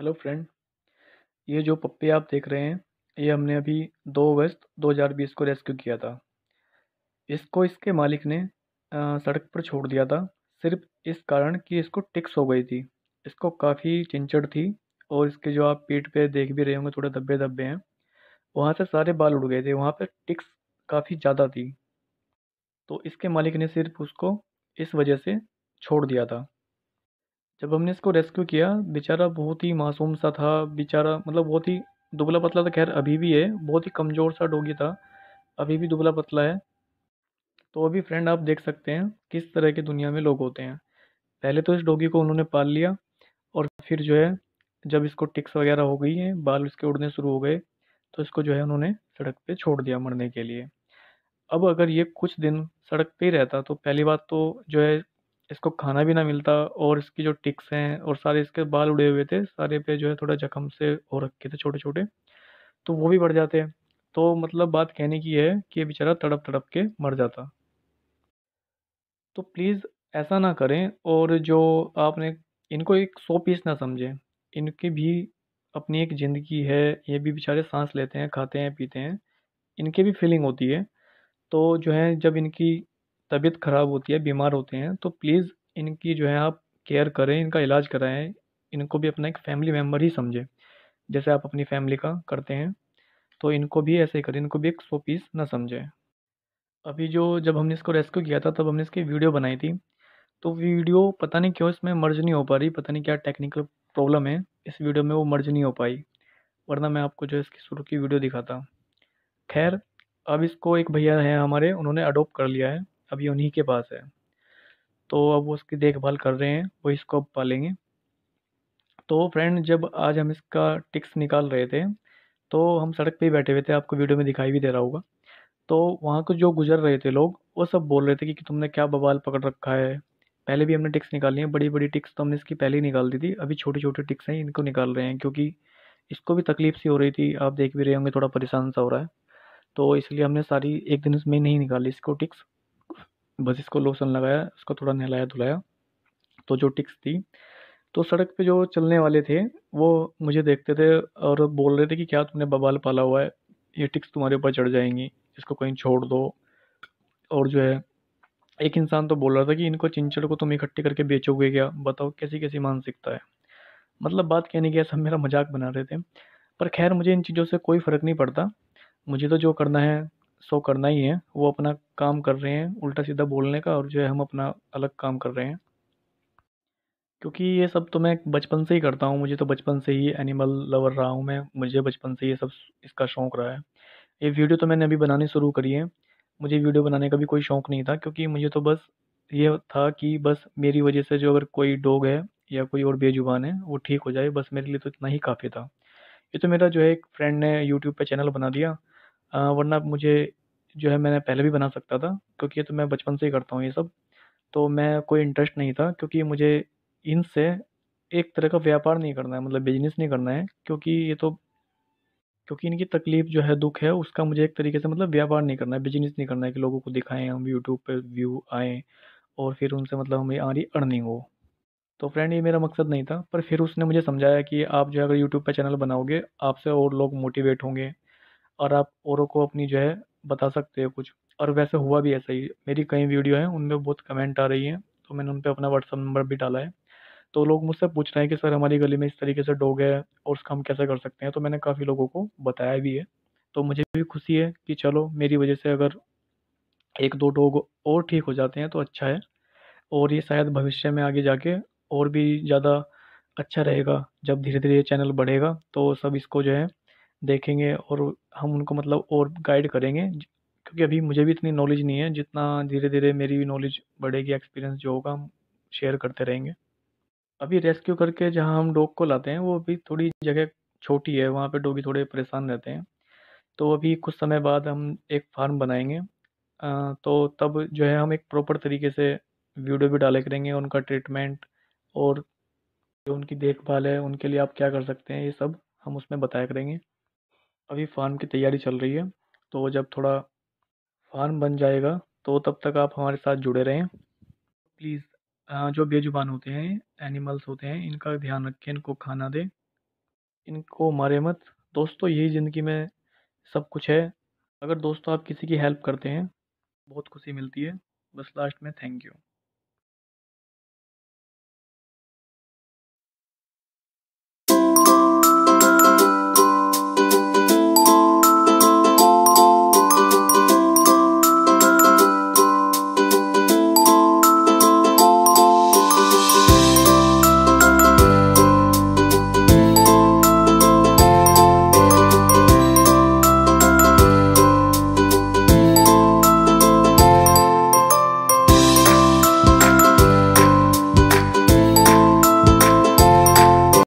hello friend ये जो पप्पे आप देख रहे हैं ये हमने अभी 2 अगस्त 2020 को रेस्क्यू किया था इसको इसके मालिक ने आ, सड़क पर छोड़ दिया था सिर्फ इस कारण कि इसको टिक्स हो गई थी इसको काफ़ी चिंचड़ थी और इसके जो आप पीठ पे देख भी रहे होंगे थोड़े धब्बे धब्बे हैं वहाँ से सारे बाल उड़ गए थे वहाँ पर टिक्स काफ़ी ज़्यादा थी तो इसके मालिक ने सिर्फ उसको इस वजह से छोड़ दिया था जब हमने इसको रेस्क्यू किया बेचारा बहुत ही मासूम सा था बेचारा मतलब बहुत ही दुबला पतला तो खैर अभी भी है बहुत ही कमज़ोर सा डोगी था अभी भी दुबला पतला है तो अभी फ्रेंड आप देख सकते हैं किस तरह की दुनिया में लोग होते हैं पहले तो इस डोगी को उन्होंने पाल लिया और फिर जो है जब इसको टिक्स वगैरह हो गई है बाल उसके उड़ने शुरू हो गए तो इसको जो है उन्होंने सड़क पे छोड़ दिया मरने के लिए अब अगर ये कुछ दिन सड़क पे ही रहता तो पहली बात तो जो है इसको खाना भी ना मिलता और इसकी जो टिक्स हैं और सारे इसके बाल उड़े हुए थे सारे पे जो है थोड़ा जख्म से हो रखे थे छोटे छोटे तो वो भी बढ़ जाते तो मतलब बात कहने की है कि ये बेचारा तड़प तड़प के मर जाता तो प्लीज़ ऐसा ना करें और जो आपने इनको एक सौ पीस ना समझें इनकी भी अपनी एक ज़िंदगी है ये भी बेचारे सांस लेते हैं खाते हैं पीते हैं इनकी भी फीलिंग होती है तो जो है जब इनकी तबीयत ख़राब होती है बीमार होते हैं तो प्लीज़ इनकी जो है आप केयर करें इनका इलाज कराएं इनको भी अपना एक फैमिली मेम्बर ही समझें जैसे आप अपनी फैमिली का करते हैं तो इनको भी ऐसे ही करें इनको भी एक सो पीस ना समझें अभी जो जब हमने इसको रेस्क्यू किया था तब हमने इसकी वीडियो बनाई थी तो वीडियो पता नहीं क्यों इसमें मर्ज नहीं हो पा रही पता नहीं क्या टेक्निकल प्रॉब्लम है इस वीडियो में वो मर्ज नहीं हो पाई वरना मैं आपको जो इसकी शुरू की वीडियो दिखाता खैर अब इसको एक भैया है हमारे उन्होंने अडोप्ट कर लिया है अभी उन्हीं के पास है तो अब वो उसकी देखभाल कर रहे हैं वो इसको अब पालेंगे तो फ्रेंड जब आज हम इसका टिक्स निकाल रहे थे तो हम सड़क पे ही बैठे हुए थे आपको वीडियो में दिखाई भी दे रहा होगा तो वहाँ को जो गुजर रहे थे लोग वो सब बोल रहे थे कि, कि तुमने क्या बवाल पकड़ रखा है पहले भी हमने टिक्स निकाली है बड़ी बड़ी टिक्स तो हमने इसकी पहले ही निकाल दी थी अभी छोटे छोटे टिक्स हैं इनको निकाल रहे हैं क्योंकि इसको भी तकलीफ सी हो रही थी आप देख भी रहे होंगे थोड़ा परेशान सा हो रहा है तो इसलिए हमने सारी एक दिन इसमें नहीं निकाली इसको टिक्स बस इसको लोशन लगाया उसको थोड़ा नहलाया धुलाया तो जो टिक्स थी तो सड़क पे जो चलने वाले थे वो मुझे देखते थे और बोल रहे थे कि क्या तुमने बवाल पाला हुआ है ये टिक्स तुम्हारे ऊपर चढ़ जाएंगी इसको कहीं छोड़ दो और जो है एक इंसान तो बोल रहा था कि इनको चिंचड़ को तुम इकट्ठे करके बेचोगे क्या बताओ कैसी कैसी मानसिकता है मतलब बात कहने की सब मेरा मजाक बना रहे थे पर खैर मुझे इन चीज़ों से कोई फ़र्क नहीं पड़ता मुझे तो जो करना है शो करना ही है वो अपना काम कर रहे हैं उल्टा सीधा बोलने का और जो है हम अपना अलग काम कर रहे हैं क्योंकि ये सब तो मैं बचपन से ही करता हूँ मुझे तो बचपन से ही एनिमल लवर रहा हूँ मैं मुझे बचपन से ये सब इसका शौक़ रहा है ये वीडियो तो मैंने अभी बनानी शुरू करी है मुझे वीडियो बनाने का भी कोई शौक़ नहीं था क्योंकि मुझे तो बस ये था कि बस मेरी वजह से जो अगर कोई डॉग है या कोई और बेजुबान है वो ठीक हो जाए बस मेरे लिए तो इतना ही काफ़ी था ये तो मेरा जो है एक फ्रेंड ने यूट्यूब पर चैनल बना दिया वरना मुझे जो है मैंने पहले भी बना सकता था क्योंकि ये तो मैं बचपन से ही करता हूँ ये सब तो मैं कोई इंटरेस्ट नहीं था क्योंकि मुझे इनसे एक तरह का व्यापार नहीं करना है मतलब बिजनेस नहीं करना है क्योंकि ये तो क्योंकि इनकी तकलीफ़ जो है दुख है उसका मुझे एक तरीके से मतलब व्यापार नहीं करना है बिजनेस नहीं करना है कि लोगों को दिखाएं हम यूट्यूब पर व्यू आएँ और फिर उनसे मतलब हमें हमारी अर्निंग हो तो फ्रेंड ये मेरा मकसद नहीं था पर फिर उसने मुझे समझाया कि आप जो है अगर यूट्यूब पर चैनल बनाओगे आपसे और लोग मोटिवेट होंगे और आप औरों को अपनी जो है बता सकते हो कुछ और वैसे हुआ भी ऐसा ही मेरी कई वीडियो हैं उनमें बहुत कमेंट आ रही हैं तो मैंने उन पर अपना व्हाट्सअप नंबर भी डाला है तो लोग मुझसे पूछ रहे हैं कि सर हमारी गली में इस तरीके से डोग है और उसका हम कैसे कर सकते हैं तो मैंने काफ़ी लोगों को बताया भी है तो मुझे भी खुशी है कि चलो मेरी वजह से अगर एक दो डोग और ठीक हो जाते हैं तो अच्छा है और ये शायद भविष्य में आगे जाके और भी ज़्यादा अच्छा रहेगा जब धीरे धीरे ये चैनल बढ़ेगा तो सब इसको जो है देखेंगे और हम उनको मतलब और गाइड करेंगे क्योंकि अभी मुझे भी इतनी नॉलेज नहीं है जितना धीरे धीरे मेरी भी नॉलेज बढ़ेगी एक्सपीरियंस जो होगा हम शेयर करते रहेंगे अभी रेस्क्यू करके जहाँ हम डॉग को लाते हैं वो अभी थोड़ी जगह छोटी है वहाँ पे डोगी थोड़े परेशान रहते हैं तो अभी कुछ समय बाद हम एक फार्म बनाएंगे तो तब जो है हम एक प्रॉपर तरीके से वीडियो भी डाले करेंगे उनका ट्रीटमेंट और जो उनकी देखभाल है उनके लिए आप क्या कर सकते हैं ये सब हम उसमें बताया करेंगे अभी फार्म की तैयारी चल रही है तो जब थोड़ा फार्म बन जाएगा तो तब तक आप हमारे साथ जुड़े रहें प्लीज़ जो बेजुबान होते हैं एनिमल्स होते हैं इनका ध्यान रखें इनको खाना दें इनको मारे मत दोस्तों यही ज़िंदगी में सब कुछ है अगर दोस्तों आप किसी की हेल्प करते हैं बहुत खुशी मिलती है बस लास्ट में थैंक यू